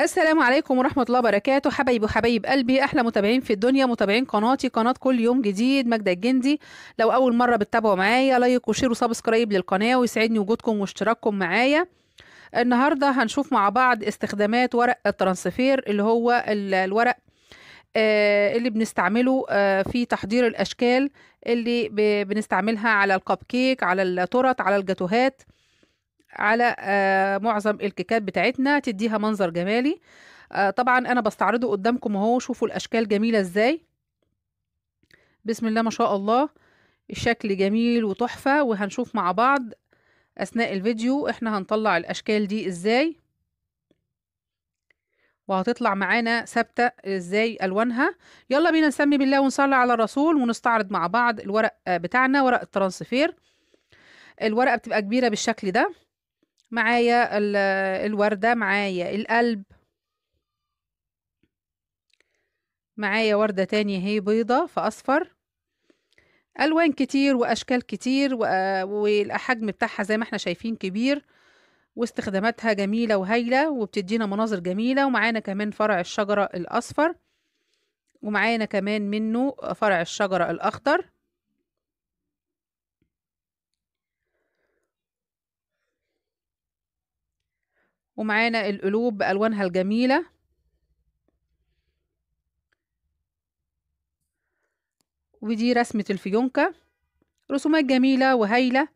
السلام عليكم ورحمة الله وبركاته حبايبي وحبايب قلبي أحلى متابعين في الدنيا متابعين قناتي قناة كل يوم جديد مجد الجندي لو أول مرة بتتابعوا معايا لايك وشير وسبسكرايب للقناة ويسعدني وجودكم واشتراككم معايا النهاردة هنشوف مع بعض استخدامات ورق الترانسفير اللي هو الورق آه، اللي بنستعمله آه، في تحضير الأشكال اللي بنستعملها على الكب كيك على التورت على الجاتوهات على آه، معظم الكيكات بتاعتنا تديها منظر جمالي آه، طبعا انا بستعرضه قدامكم اهو شوفوا الاشكال جميله ازاي بسم الله ما شاء الله الشكل جميل وتحفه وهنشوف مع بعض اثناء الفيديو احنا هنطلع الاشكال دي ازاي وهتطلع معانا ثابته ازاي الوانها يلا بينا نسمي بالله ونصلي على الرسول ونستعرض مع بعض الورق آه، بتاعنا ورق الترانسفير الورقه بتبقى كبيره بالشكل ده معايا الوردة معايا القلب معايا وردة تانية هي بيضة فأصفر ألوان كتير وأشكال كتير والحجم بتاعها زي ما احنا شايفين كبير واستخداماتها جميلة وهايلة وبتدينا مناظر جميلة ومعانا كمان فرع الشجرة الأصفر ومعانا كمان منه فرع الشجرة الأخضر ومعانا القلوب بألوانها الجميلة ودي رسمة الفيونكة رسومات جميلة وهايلة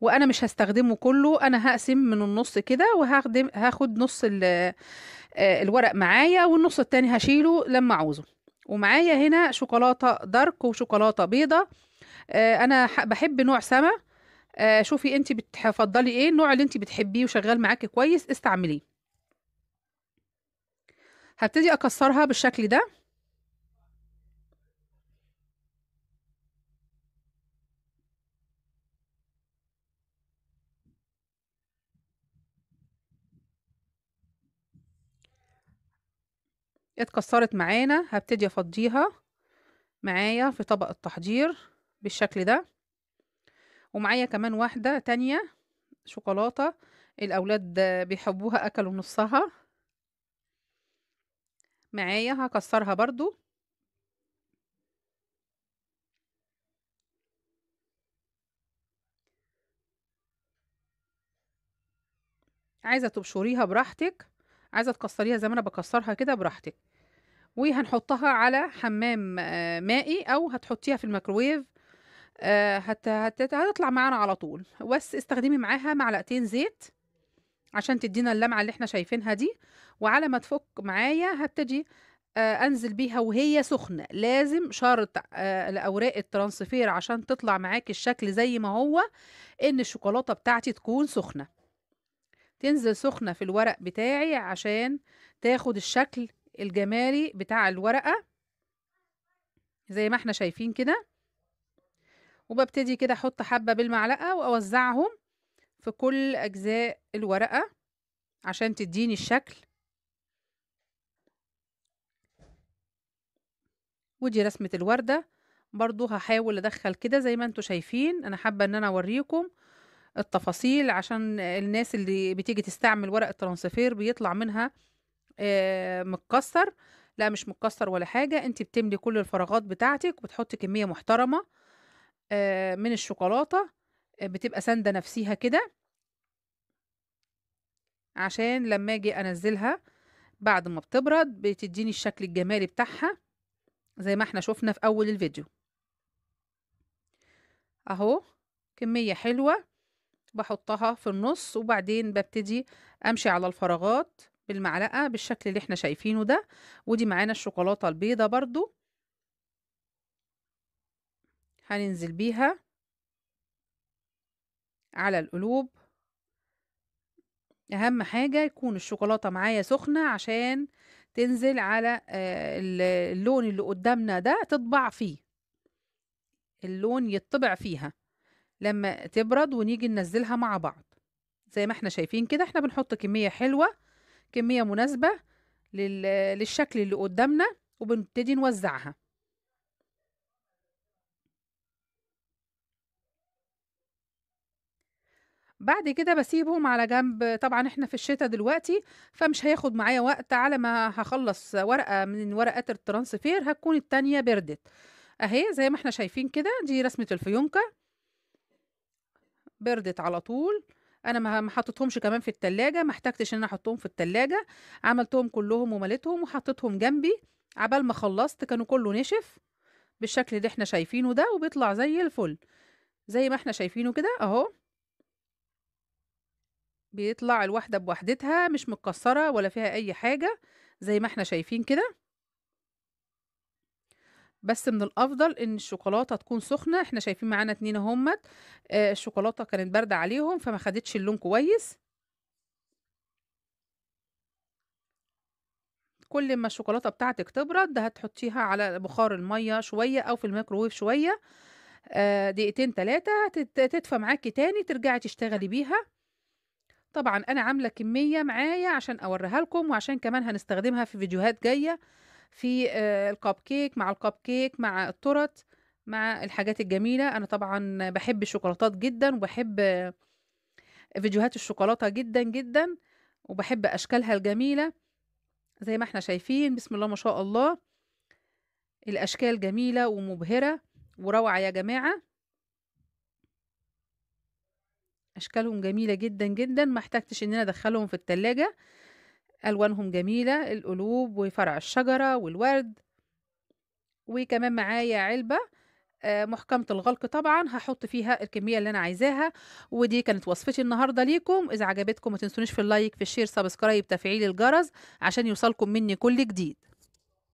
وانا مش هستخدمه كله انا هقسم من النص كده وهاخد نص آه، الورق معايا والنص التاني هشيله لما عوزه ومعايا هنا شوكولاتة دارك وشوكولاتة بيضة آه، انا بحب نوع سما آه شوفي انت بتفضلي ايه النوع اللي انت بتحبيه وشغال معاكي كويس استعمليه هبتدي اكسرها بالشكل ده اتكسرت معانا هبتدي افضيها معايا في طبق التحضير بالشكل ده ومعايا كمان واحدة تانية شوكولاتة الأولاد بيحبوها أكلوا نصها معايا هكسرها برضو عايزة تبشريها براحتك عايزة تكسريها زي ما أنا بكسرها كده براحتك وهنحطها على حمام آه، مائي أو هتحطيها في الميكروويف آه هت... هت... هتطلع معانا على طول بس استخدمي معاها معلقتين زيت عشان تدينا اللمعة اللي احنا شايفينها دي وعلى ما تفك معايا هبتدي آه انزل بيها وهي سخنة لازم شرط آه الاوراق الترانسفير عشان تطلع معاك الشكل زي ما هو ان الشوكولاتة بتاعتي تكون سخنة تنزل سخنة في الورق بتاعي عشان تاخد الشكل الجمالي بتاع الورقة زي ما احنا شايفين كده وببتدي كده احط حبة بالمعلقة واوزعهم في كل اجزاء الورقة عشان تديني الشكل ودي رسمة الوردة برضو هحاول ادخل كده زي ما انتوا شايفين انا حابة ان انا اوريكم التفاصيل عشان الناس اللي بتيجي تستعمل ورق الترانسفير بيطلع منها آه، متكسر لا مش متكسر ولا حاجة انت بتملي كل الفراغات بتاعتك وبتحطي كمية محترمة آه، من الشوكولاتة آه، بتبقى ساندة نفسيها كده عشان لما اجي انزلها بعد ما بتبرد بتديني الشكل الجمالي بتاعها زي ما احنا شفنا في اول الفيديو اهو كمية حلوة بحطها في النص وبعدين ببتدي امشي على الفراغات بالمعلقة بالشكل اللي احنا شايفينه ده ودي معانا الشوكولاتة البيضة برضو هننزل بيها على القلوب اهم حاجة يكون الشوكولاتة معايا سخنة عشان تنزل على آه، اللون اللي قدامنا ده تطبع فيه اللون يطبع فيها لما تبرد ونيجي ننزلها مع بعض زي ما احنا شايفين كده احنا بنحط كمية حلوة كمية مناسبة للشكل اللي قدامنا وبنبتدي نوزعها بعد كده بسيبهم على جنب طبعا احنا في الشتاء دلوقتي فمش هياخد معايا وقت على ما هخلص ورقة من ورقات الترانسفير هتكون التانية بردت اهي زي ما احنا شايفين كده دي رسمة الفيونكة بردت على طول انا ما حطيتهمش كمان في التلاجة ما احتجتش ان انا احطهم في التلاجة عملتهم كلهم ومليتهم وحطيتهم جنبي عبال ما خلصت كانوا كله نشف بالشكل اللي احنا شايفينه ده وبيطلع زي الفل زي ما احنا شايفينه كده اهو بيطلع الواحدة بوحدتها مش متكسرة ولا فيها أي حاجة زي ما احنا شايفين كده بس من الافضل ان الشوكولاته تكون سخنه احنا شايفين معانا اتنين اهمت آه، الشوكولاته كانت بارده عليهم فما خدتش اللون كويس كل ما الشوكولاته بتاعتك تبرد هتحطيها على بخار الميه شويه او في الميكروويف شويه آه، دقيقتين ثلاثه تدفى معاكي تاني ترجعي تشتغلي بيها طبعا انا عامله كميه معايا عشان اوريها لكم وعشان كمان هنستخدمها في فيديوهات جايه في آه، الكب كيك مع الكب كيك مع الترط مع الحاجات الجميله انا طبعا بحب الشوكولاتات جدا وبحب فيديوهات الشوكولاته جدا جدا وبحب اشكالها الجميله زي ما احنا شايفين بسم الله ما شاء الله الاشكال جميله ومبهره وروعه يا جماعه اشكالهم جميله جدا جدا ما احتجتش ان انا ادخلهم في التلاجة الوانهم جميله القلوب وفرع الشجره والورد وكمان معايا علبه آه، محكمة الغلق طبعا هحط فيها الكمية اللي أنا عايزاها ودي كانت وصفتي النهاردة ليكم إذا عجبتكم ما تنسونيش في اللايك في الشير سبسكرايب تفعيل الجرس عشان يوصلكم مني كل جديد